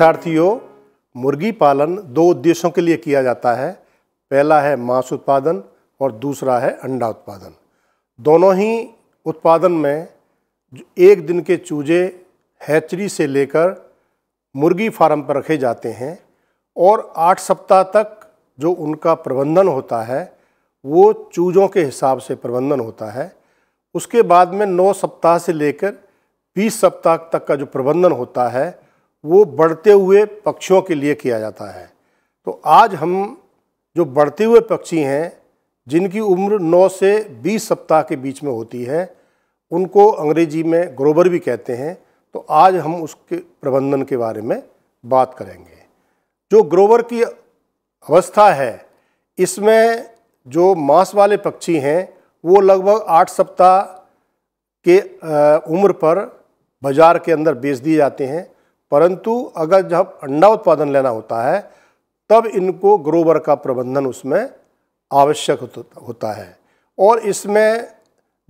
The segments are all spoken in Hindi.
शिक्षार्थियों मुर्गी पालन दो उद्देश्यों के लिए किया जाता है पहला है मांस उत्पादन और दूसरा है अंडा उत्पादन दोनों ही उत्पादन में एक दिन के चूजे हैचरी से लेकर मुर्गी फार्म पर रखे जाते हैं और आठ सप्ताह तक जो उनका प्रबंधन होता है वो चूजों के हिसाब से प्रबंधन होता है उसके बाद में नौ सप्ताह से लेकर बीस सप्ताह तक का जो प्रबंधन होता है वो बढ़ते हुए पक्षियों के लिए किया जाता है तो आज हम जो बढ़ते हुए पक्षी हैं जिनकी उम्र 9 से 20 सप्ताह के बीच में होती है उनको अंग्रेजी में ग्रोबर भी कहते हैं तो आज हम उसके प्रबंधन के बारे में बात करेंगे जो ग्रोवर की अवस्था है इसमें जो मांस वाले पक्षी हैं वो लगभग आठ सप्ताह के उम्र पर बाज़ार के अंदर बेच दिए जाते हैं परंतु अगर जब अंडा उत्पादन लेना होता है तब इनको ग्रोवर का प्रबंधन उसमें आवश्यक होता है और इसमें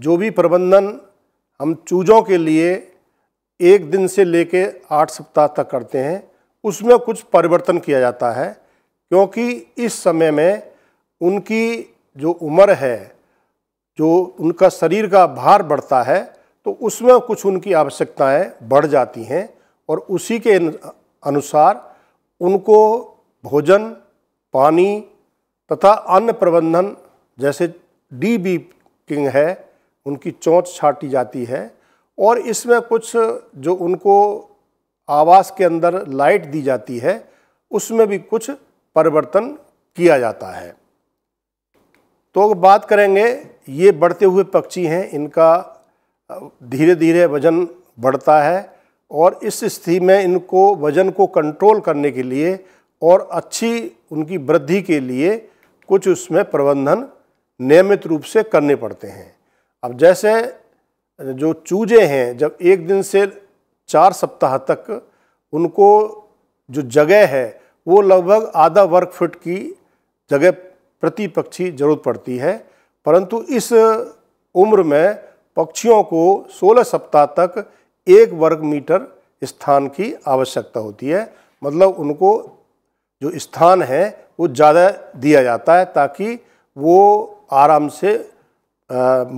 जो भी प्रबंधन हम चूजों के लिए एक दिन से ले कर आठ सप्ताह तक करते हैं उसमें कुछ परिवर्तन किया जाता है क्योंकि इस समय में उनकी जो उम्र है जो उनका शरीर का भार बढ़ता है तो उसमें कुछ उनकी आवश्यकताएं बढ़ जाती हैं और उसी के अनुसार उनको भोजन पानी तथा अन्य प्रबंधन जैसे डी बी किंग है उनकी चोंच छाटी जाती है और इसमें कुछ जो उनको आवास के अंदर लाइट दी जाती है उसमें भी कुछ परिवर्तन किया जाता है तो बात करेंगे ये बढ़ते हुए पक्षी हैं इनका धीरे धीरे वजन बढ़ता है और इस स्थिति में इनको वज़न को कंट्रोल करने के लिए और अच्छी उनकी वृद्धि के लिए कुछ उसमें प्रबंधन नियमित रूप से करने पड़ते हैं अब जैसे जो चूजे हैं जब एक दिन से चार सप्ताह तक उनको जो जगह है वो लगभग आधा वर्ग फुट की जगह प्रति पक्षी जरूरत पड़ती है परंतु इस उम्र में पक्षियों को 16 सप्ताह तक एक वर्ग मीटर स्थान की आवश्यकता होती है मतलब उनको जो स्थान है वो ज़्यादा दिया जाता है ताकि वो आराम से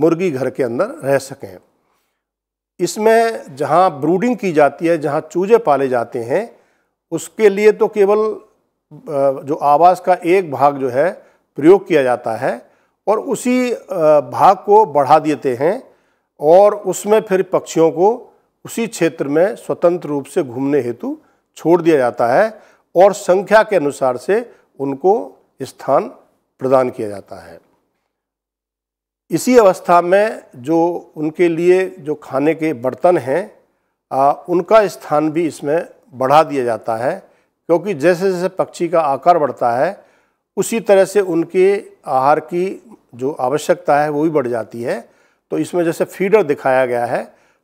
मुर्गी घर के अंदर रह सकें इसमें जहाँ ब्रूडिंग की जाती है जहाँ चूजे पाले जाते हैं उसके लिए तो केवल जो आवास का एक भाग जो है प्रयोग किया जाता है और उसी भाग को बढ़ा देते हैं और उसमें फिर पक्षियों को उसी क्षेत्र में स्वतंत्र रूप से घूमने हेतु छोड़ दिया जाता है और संख्या के अनुसार से उनको स्थान प्रदान किया जाता है इसी अवस्था में जो उनके लिए जो खाने के बर्तन हैं उनका स्थान भी इसमें बढ़ा दिया जाता है क्योंकि जैसे जैसे पक्षी का आकार बढ़ता है उसी तरह से उनके आहार की जो आवश्यकता है वो भी बढ़ जाती है तो इसमें जैसे फीडर दिखाया गया है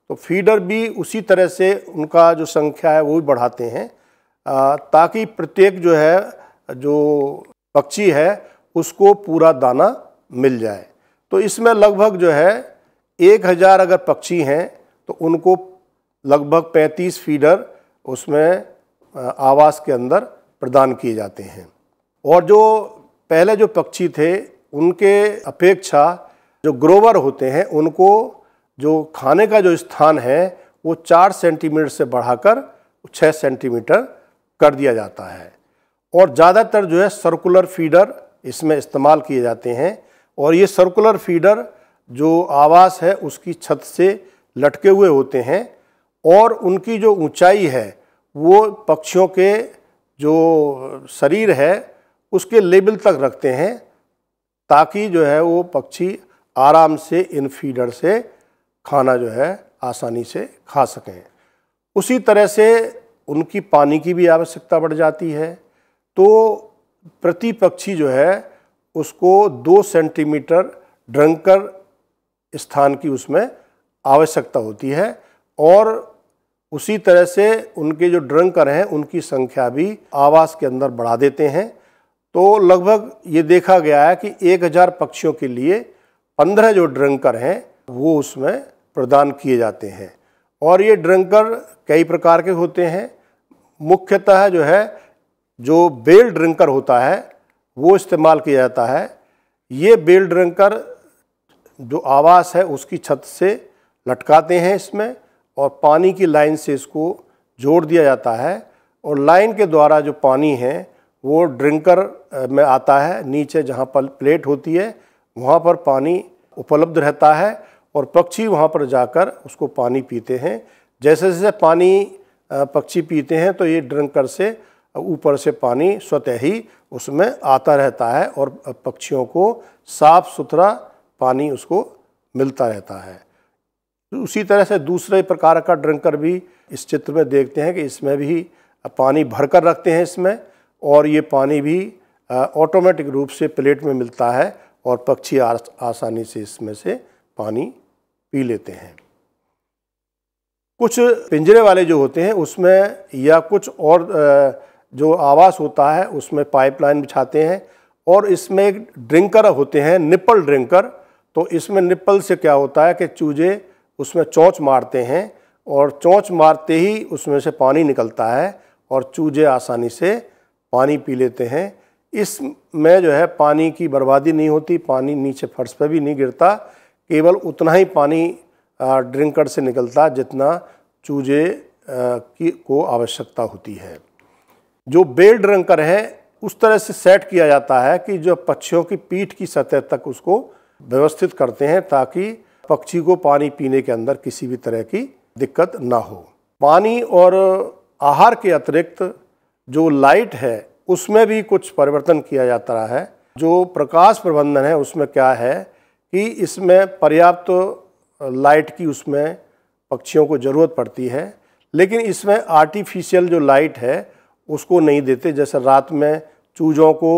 तो फीडर भी उसी तरह से उनका जो संख्या है वो भी बढ़ाते हैं ताकि प्रत्येक जो है जो पक्षी है उसको पूरा दाना मिल जाए तो इसमें लगभग जो है एक हज़ार अगर पक्षी हैं तो उनको लगभग पैंतीस फीडर उसमें आवास के अंदर प्रदान किए जाते हैं और जो पहले जो पक्षी थे उनके अपेक्षा जो ग्रोवर होते हैं उनको जो खाने का जो स्थान है वो चार सेंटीमीटर से बढ़ाकर छः सेंटीमीटर कर दिया जाता है और ज़्यादातर जो है सर्कुलर फीडर इसमें इस्तेमाल किए जाते हैं और ये सर्कुलर फीडर जो आवास है उसकी छत से लटके हुए होते हैं और उनकी जो ऊंचाई है वो पक्षियों के जो शरीर है उसके लेवल तक रखते हैं ताकि जो है वो पक्षी आराम से इन फीडर से खाना जो है आसानी से खा सकें उसी तरह से उनकी पानी की भी आवश्यकता बढ़ जाती है तो प्रति पक्षी जो है उसको दो सेंटीमीटर ड्रंकर स्थान की उसमें आवश्यकता होती है और उसी तरह से उनके जो ड्रंकर हैं उनकी संख्या भी आवास के अंदर बढ़ा देते हैं तो लगभग ये देखा गया है कि 1000 पक्षियों के लिए 15 जो ड्रंकर हैं वो उसमें प्रदान किए जाते हैं और ये ड्रंकर कई प्रकार के होते हैं मुख्यतः जो है जो बेल ड्रिंकर होता है वो इस्तेमाल किया जाता है ये बेल ड्रिंकर जो आवास है उसकी छत से लटकाते हैं इसमें और पानी की लाइन से इसको जोड़ दिया जाता है और लाइन के द्वारा जो पानी है वो ड्रिंकर में आता है नीचे जहाँ पर प्लेट होती है वहाँ पर पानी उपलब्ध रहता है और पक्षी वहाँ पर जाकर उसको पानी पीते हैं जैसे जैसे पानी पक्षी पीते हैं तो ये ड्रंकर से ऊपर से पानी स्वतः ही उसमें आता रहता है और पक्षियों को साफ सुथरा पानी उसको मिलता रहता है उसी तरह से दूसरे प्रकार का ड्रंकर भी इस चित्र में देखते हैं कि इसमें भी पानी भर कर रखते हैं इसमें और ये पानी भी ऑटोमेटिक रूप से प्लेट में मिलता है और पक्षी आसानी से इसमें से पानी पी लेते हैं कुछ पिंजरे वाले जो होते हैं उसमें या कुछ और जो आवास होता है उसमें पाइपलाइन बिछाते हैं और इसमें एक ड्रिंकर होते हैं निप्पल ड्रिंकर तो इसमें निप्पल से क्या होता है कि चूजे उसमें चोंच मारते हैं और चोंच मारते ही उसमें से पानी निकलता है और चूजे आसानी से पानी पी लेते हैं इसमें जो है पानी की बर्बादी नहीं होती पानी नीचे फर्श पर भी नहीं गिरता केवल उतना ही पानी ड्रिंकर से निकलता जितना चूजे की को आवश्यकता होती है जो बेड ड्रंकर है उस तरह से सेट किया जाता है कि जो पक्षियों की पीठ की सतह तक उसको व्यवस्थित करते हैं ताकि पक्षी को पानी पीने के अंदर किसी भी तरह की दिक्कत ना हो पानी और आहार के अतिरिक्त जो लाइट है उसमें भी कुछ परिवर्तन किया जाता है जो प्रकाश प्रबंधन है उसमें क्या है कि इसमें पर्याप्त तो लाइट की उसमें पक्षियों को ज़रूरत पड़ती है लेकिन इसमें आर्टिफिशियल जो लाइट है उसको नहीं देते जैसे रात में चूजों को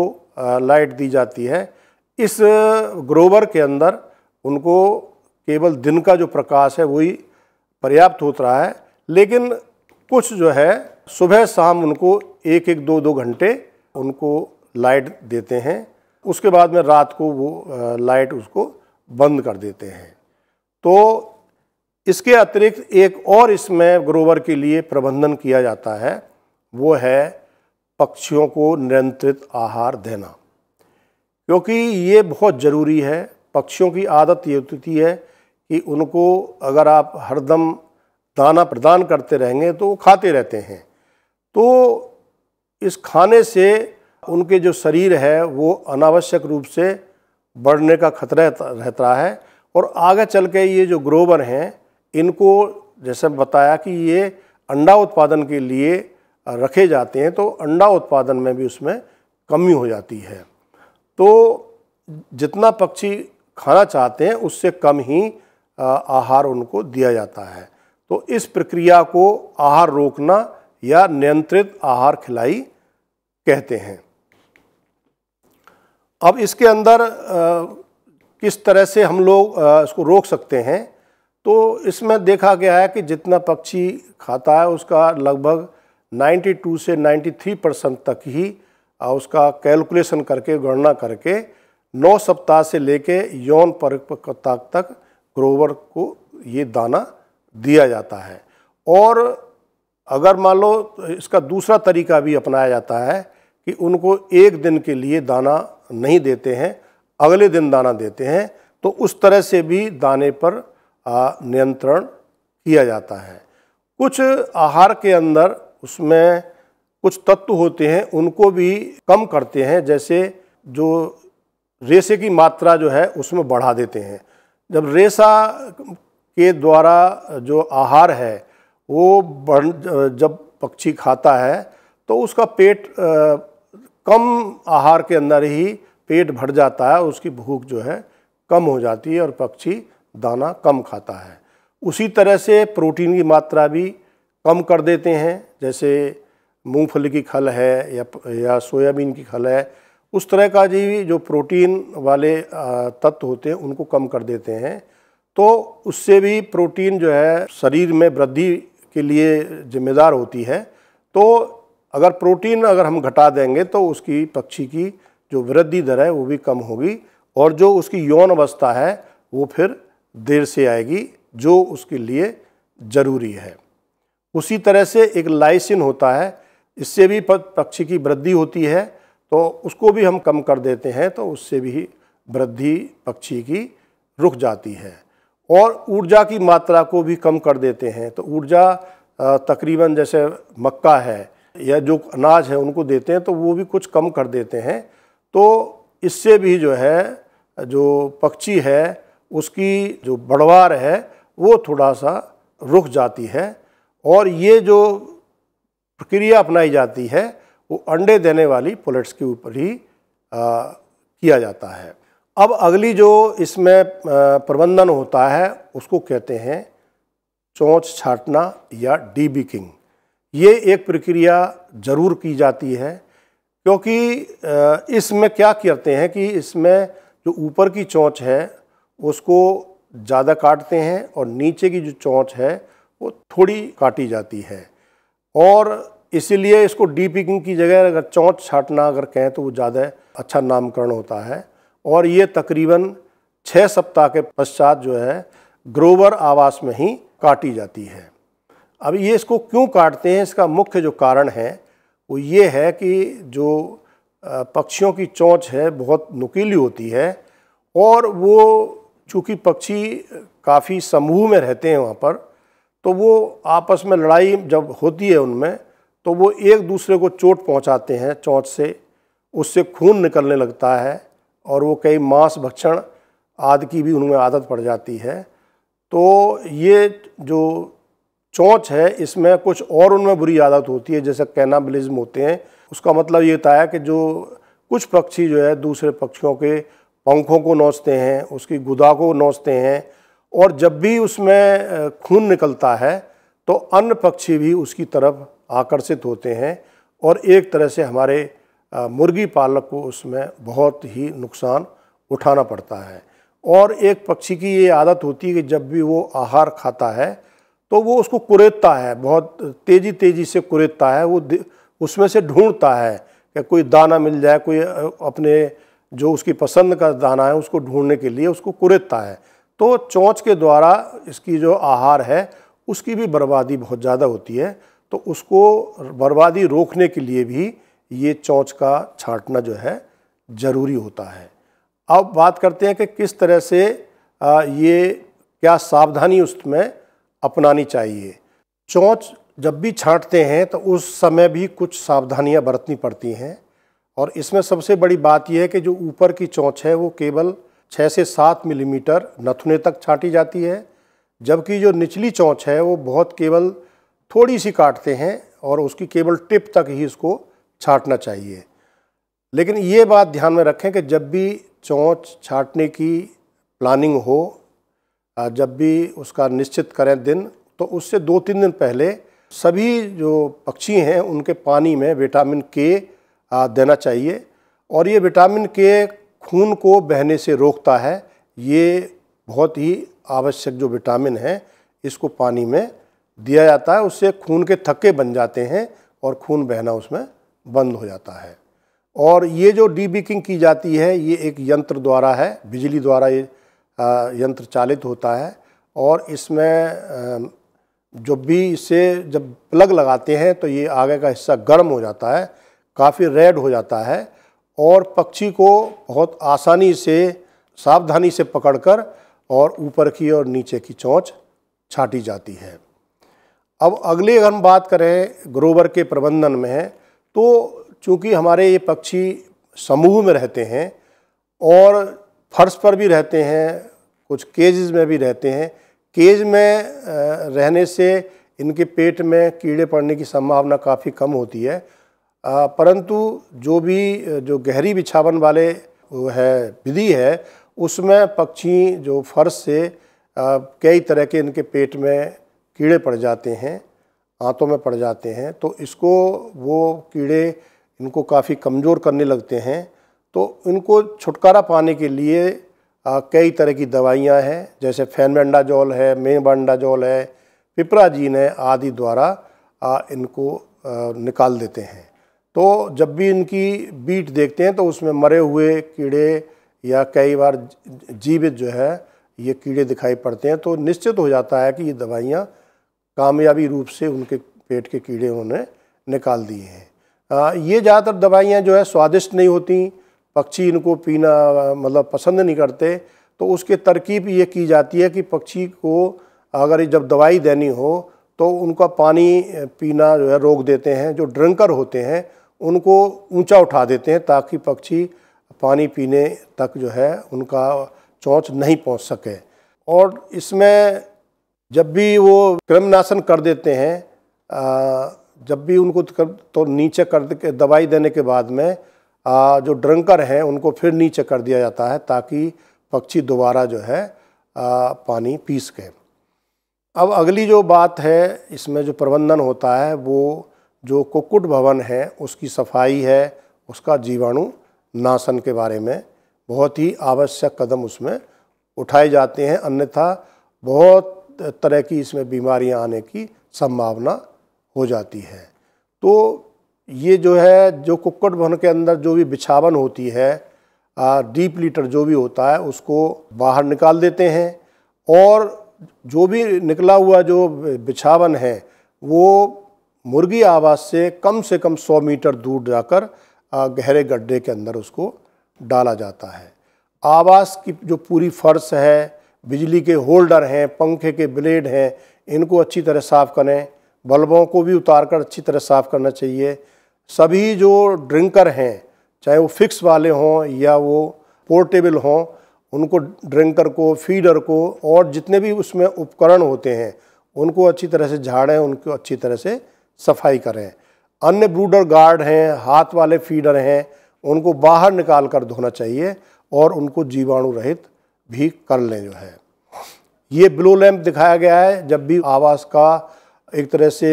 लाइट दी जाती है इस ग्रोवर के अंदर उनको केवल दिन का जो प्रकाश है वही पर्याप्त होता रहा है लेकिन कुछ जो है सुबह शाम उनको एक एक दो दो घंटे उनको लाइट देते हैं उसके बाद में रात को वो लाइट उसको बंद कर देते हैं तो इसके अतिरिक्त एक और इसमें ग्रोवर के लिए प्रबंधन किया जाता है वो है पक्षियों को नियंत्रित आहार देना क्योंकि ये बहुत ज़रूरी है पक्षियों की आदत ये होती है कि उनको अगर आप हरदम दाना प्रदान करते रहेंगे तो वो खाते रहते हैं तो इस खाने से उनके जो शरीर है वो अनावश्यक रूप से बढ़ने का खतरा रहता है और आगे चल के ये जो ग्रोवर हैं इनको जैसे बताया कि ये अंडा उत्पादन के लिए रखे जाते हैं तो अंडा उत्पादन में भी उसमें कमी हो जाती है तो जितना पक्षी खाना चाहते हैं उससे कम ही आहार उनको दिया जाता है तो इस प्रक्रिया को आहार रोकना या नियंत्रित आहार खिलाई कहते हैं अब इसके अंदर किस तरह से हम लोग इसको रोक सकते हैं तो इसमें देखा गया है कि जितना पक्षी खाता है उसका लगभग 92 से 93 परसेंट तक ही उसका कैलकुलेशन करके गणना करके नौ सप्ताह से लेके यौन परिपक्वता तक ग्रोवर को ये दाना दिया जाता है और अगर मान लो इसका दूसरा तरीका भी अपनाया जाता है कि उनको एक दिन के लिए दाना नहीं देते हैं अगले दिन दाना देते हैं तो उस तरह से भी दाने पर नियंत्रण किया जाता है कुछ आहार के अंदर उसमें कुछ तत्व होते हैं उनको भी कम करते हैं जैसे जो रेशे की मात्रा जो है उसमें बढ़ा देते हैं जब रेशा के द्वारा जो आहार है वो बढ़ जब पक्षी खाता है तो उसका पेट कम आहार के अंदर ही पेट भर जाता है उसकी भूख जो है कम हो जाती है और पक्षी दाना कम खाता है उसी तरह से प्रोटीन की मात्रा भी कम कर देते हैं जैसे मूंगफली की खल है या या सोयाबीन की खल है उस तरह का जी जो प्रोटीन वाले तत्व होते हैं उनको कम कर देते हैं तो उससे भी प्रोटीन जो है शरीर में वृद्धि के लिए जिम्मेदार होती है तो अगर प्रोटीन अगर हम घटा देंगे तो उसकी पक्षी की जो वृद्धि दर है वो भी कम होगी और जो उसकी यौन अवस्था है वो फिर देर से आएगी जो उसके लिए ज़रूरी है उसी तरह से एक लाइसिन होता है इससे भी पक्षी की वृद्धि होती है तो उसको भी हम कम कर देते हैं तो उससे भी वृद्धि पक्षी की रुक जाती है और ऊर्जा की मात्रा को भी कम कर देते हैं तो ऊर्जा तकरीबन जैसे मक्का है या जो अनाज है उनको देते हैं तो वो भी कुछ कम कर देते हैं तो इससे भी जो है जो पक्षी है उसकी जो बढ़वार है वो थोड़ा सा रुक जाती है और ये जो प्रक्रिया अपनाई जाती है वो अंडे देने वाली पुलेट्स के ऊपर ही आ, किया जाता है अब अगली जो इसमें प्रबंधन होता है उसको कहते हैं चोंच छाटना या डीबिकिंग ये एक प्रक्रिया ज़रूर की जाती है क्योंकि इसमें क्या करते हैं कि इसमें जो ऊपर की चोंच है उसको ज़्यादा काटते हैं और नीचे की जो चोंच है वो थोड़ी काटी जाती है और इसीलिए इसको डीपिकिंग की जगह अगर चोंच छाटना अगर कहें तो वो ज़्यादा अच्छा नामकरण होता है और ये तकरीबन छः सप्ताह के पश्चात जो है ग्रोवर आवास में ही काटी जाती है अब ये इसको क्यों काटते हैं इसका मुख्य जो कारण है वो ये है कि जो पक्षियों की चोंच है बहुत नुकीली होती है और वो चूँकि पक्षी काफ़ी समूह में रहते हैं वहाँ पर तो वो आपस में लड़ाई जब होती है उनमें तो वो एक दूसरे को चोट पहुँचाते हैं चोंच से उससे खून निकलने लगता है और वो कई मांस भक्षण आदि की भी उनमें आदत पड़ जाती है तो ये जो चौंच है इसमें कुछ और उनमें बुरी आदत होती है जैसे कैनाबलिज्म होते हैं उसका मतलब ये था कि जो कुछ पक्षी जो है दूसरे पक्षियों के पंखों को नोचते हैं उसकी गुदा को नोचते हैं और जब भी उसमें खून निकलता है तो अन्य पक्षी भी उसकी तरफ आकर्षित होते हैं और एक तरह से हमारे मुर्गी पालक को उसमें बहुत ही नुकसान उठाना पड़ता है और एक पक्षी की ये आदत होती है कि जब भी वो आहार खाता है तो वो उसको कुरेदता है बहुत तेज़ी तेज़ी से कुरेदता है वो उसमें से ढूंढता है कि कोई दाना मिल जाए कोई अपने जो उसकी पसंद का दाना है उसको ढूंढने के लिए उसको कुरेदता है तो चौंच के द्वारा इसकी जो आहार है उसकी भी बर्बादी बहुत ज़्यादा होती है तो उसको बर्बादी रोकने के लिए भी ये चौंच का छाटना जो है ज़रूरी होता है अब बात करते हैं कि किस तरह से ये क्या सावधानी उसमें अपनानी चाहिए चोंच जब भी छांटते हैं तो उस समय भी कुछ सावधानियां बरतनी पड़ती हैं और इसमें सबसे बड़ी बात यह है कि जो ऊपर की चोंच है वो केवल छः से सात मिलीमीटर नथुने तक छांटी जाती है जबकि जो निचली चोंच है वो बहुत केवल थोड़ी सी काटते हैं और उसकी केवल टिप तक ही इसको छाटना चाहिए लेकिन ये बात ध्यान में रखें कि जब भी चोंच छाटने की प्लानिंग हो जब भी उसका निश्चित करें दिन तो उससे दो तीन दिन पहले सभी जो पक्षी हैं उनके पानी में विटामिन के देना चाहिए और ये विटामिन के खून को बहने से रोकता है ये बहुत ही आवश्यक जो विटामिन है इसको पानी में दिया जाता है उससे खून के थक्के बन जाते हैं और खून बहना उसमें बंद हो जाता है और ये जो डीबिकिंग की जाती है ये एक यंत्र द्वारा है बिजली द्वारा ये यंत्र चालित होता है और इसमें जो भी इसे जब प्लग लगाते हैं तो ये आगे का हिस्सा गर्म हो जाता है काफ़ी रेड हो जाता है और पक्षी को बहुत आसानी से सावधानी से पकड़कर और ऊपर की और नीचे की चोंच छाटी जाती है अब अगले अगर हम बात करें ग्रोवर के प्रबंधन में तो चूँकि हमारे ये पक्षी समूह में रहते हैं और फर्श पर भी रहते हैं कुछ केजेस में भी रहते हैं केज में रहने से इनके पेट में कीड़े पड़ने की संभावना काफ़ी कम होती है परंतु जो भी जो गहरी बिछावन वाले है विधि है उसमें पक्षी जो फर्श से कई तरह के इनके पेट में कीड़े पड़ जाते हैं आंतों में पड़ जाते हैं तो इसको वो कीड़े इनको काफ़ी कमज़ोर करने लगते हैं तो इनको छुटकारा पाने के लिए कई तरह की दवाइयाँ हैं जैसे फैनबेंडाजॉल है मेबांडाजोल है पिपराजीन है आदि द्वारा आ, इनको आ, निकाल देते हैं तो जब भी इनकी बीट देखते हैं तो उसमें मरे हुए कीड़े या कई बार जीवित जो है ये कीड़े दिखाई पड़ते हैं तो निश्चित हो जाता है कि ये दवाइयाँ कामयाबी रूप से उनके पेट के कीड़े उन्होंने निकाल दिए हैं ये ज़्यादातर दवाइयाँ जो है स्वादिष्ट नहीं होती पक्षी इनको पीना मतलब पसंद नहीं करते तो उसके तरकीब ये की जाती है कि पक्षी को अगर जब दवाई देनी हो तो उनका पानी पीना जो है रोक देते हैं जो ड्रंकर होते हैं उनको ऊंचा उठा देते हैं ताकि पक्षी पानी पीने तक जो है उनका चौंच नहीं पहुंच सके और इसमें जब भी वो क्रमनाशन कर देते हैं जब भी उनको तो नीचे कर दवाई देने के बाद में आ, जो ड्रंकर हैं उनको फिर नीचे कर दिया जाता है ताकि पक्षी दोबारा जो है आ, पानी पी सके अब अगली जो बात है इसमें जो प्रबंधन होता है वो जो कुक्कुट भवन है उसकी सफाई है उसका जीवाणु नाशन के बारे में बहुत ही आवश्यक कदम उसमें उठाए जाते हैं अन्यथा बहुत तरह की इसमें बीमारियां आने की संभावना हो जाती है तो ये जो है जो कुक्कट भवन के अंदर जो भी बिछावन होती है डीप लीटर जो भी होता है उसको बाहर निकाल देते हैं और जो भी निकला हुआ जो बिछावन है वो मुर्गी आवास से कम से कम 100 मीटर दूर जाकर गहरे गड्ढे के अंदर उसको डाला जाता है आवास की जो पूरी फर्श है बिजली के होल्डर हैं पंखे के ब्लेड हैं इनको अच्छी तरह साफ़ करें बल्बों को भी उतार कर अच्छी तरह साफ़ करना चाहिए सभी जो ड्रिंकर हैं चाहे वो फिक्स वाले हों या वो पोर्टेबल हों उनको ड्रिंकर को फीडर को और जितने भी उसमें उपकरण होते हैं उनको अच्छी तरह से झाड़ें उनको अच्छी तरह से सफाई करें अन्य ब्रूडर गार्ड हैं हाथ वाले फीडर हैं उनको बाहर निकाल कर धोना चाहिए और उनको जीवाणु रहित भी कर लें जो है ये ब्लू लैम्प दिखाया गया है जब भी आवास का एक तरह से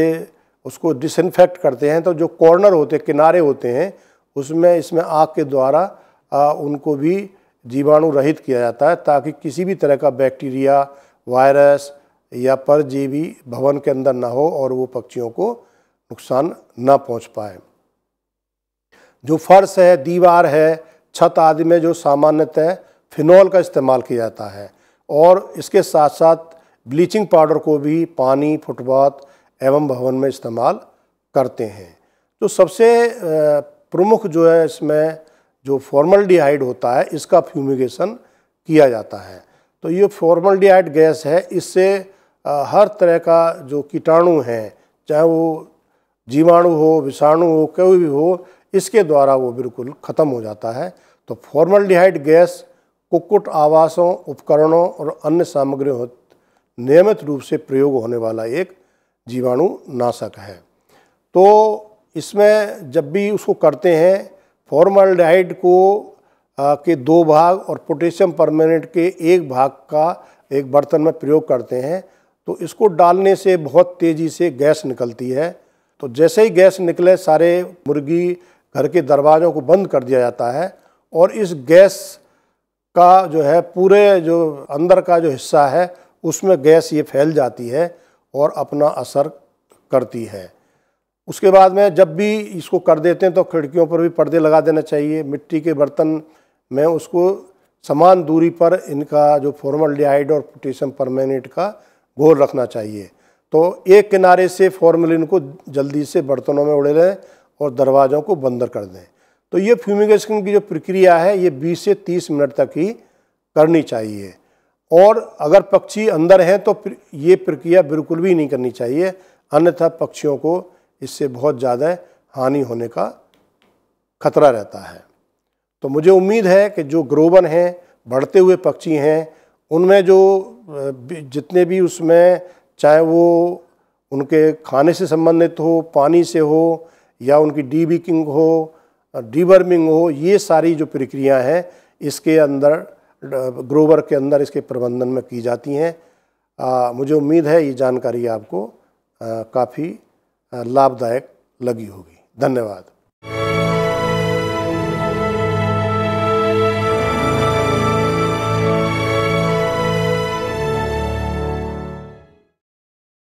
उसको डिसइनफेक्ट करते हैं तो जो कॉर्नर होते हैं किनारे होते हैं उसमें इसमें आग के द्वारा आ, उनको भी जीवाणु रहित किया जाता है ताकि किसी भी तरह का बैक्टीरिया वायरस या परजीवी भवन के अंदर ना हो और वो पक्षियों को नुकसान ना पहुंच पाए जो फर्श है दीवार है छत आदि में जो सामान्यतः फिनॉल का इस्तेमाल किया जाता है और इसके साथ साथ ब्लीचिंग पाउडर को भी पानी फुटपाथ एवं भवन में इस्तेमाल करते हैं तो सबसे प्रमुख जो है इसमें जो फॉर्मल डिहाइड होता है इसका फ्यूमिगेशन किया जाता है तो ये फॉर्मल डिहाइड गैस है इससे हर तरह का जो कीटाणु है चाहे वो जीवाणु हो विषाणु हो कोई भी हो इसके द्वारा वो बिल्कुल ख़त्म हो जाता है तो फॉर्मल डिहाइड गैस कुक्कुट आवासों उपकरणों और अन्य सामग्रियों नियमित रूप से प्रयोग होने वाला एक जीवाणु नाशक है तो इसमें जब भी उसको करते हैं फॉर्मलडिहाइड को आ, के दो भाग और पोटेशियम परमानेंट के एक भाग का एक बर्तन में प्रयोग करते हैं तो इसको डालने से बहुत तेज़ी से गैस निकलती है तो जैसे ही गैस निकले सारे मुर्गी घर के दरवाज़ों को बंद कर दिया जाता है और इस गैस का जो है पूरे जो अंदर का जो हिस्सा है उसमें गैस ये फैल जाती है और अपना असर करती है उसके बाद में जब भी इसको कर देते हैं तो खिड़कियों पर भी पर्दे लगा देना चाहिए मिट्टी के बर्तन में उसको समान दूरी पर इनका जो फॉर्मलडिहाइड और पोटेशियम परमानेंट का घोल रखना चाहिए तो एक किनारे से फॉर्मलिन को जल्दी से बर्तनों में उड़े लें और दरवाज़ों को बंदर कर दें तो ये फ्यूमिगेशन की जो प्रक्रिया है ये 20 से 30 मिनट तक ही करनी चाहिए और अगर पक्षी अंदर हैं तो ये प्रक्रिया बिल्कुल भी नहीं करनी चाहिए अन्यथा पक्षियों को इससे बहुत ज़्यादा हानि होने का खतरा रहता है तो मुझे उम्मीद है कि जो ग्रोवन हैं बढ़ते हुए पक्षी हैं उनमें जो जितने भी उसमें चाहे वो उनके खाने से संबंधित हो पानी से हो या उनकी डीबीकिंग हो डीवर्मिंग हो ये सारी जो प्रक्रियाएं हैं इसके अंदर ग्रोवर के अंदर इसके प्रबंधन में की जाती हैं मुझे उम्मीद है ये जानकारी आपको काफ़ी लाभदायक लगी होगी धन्यवाद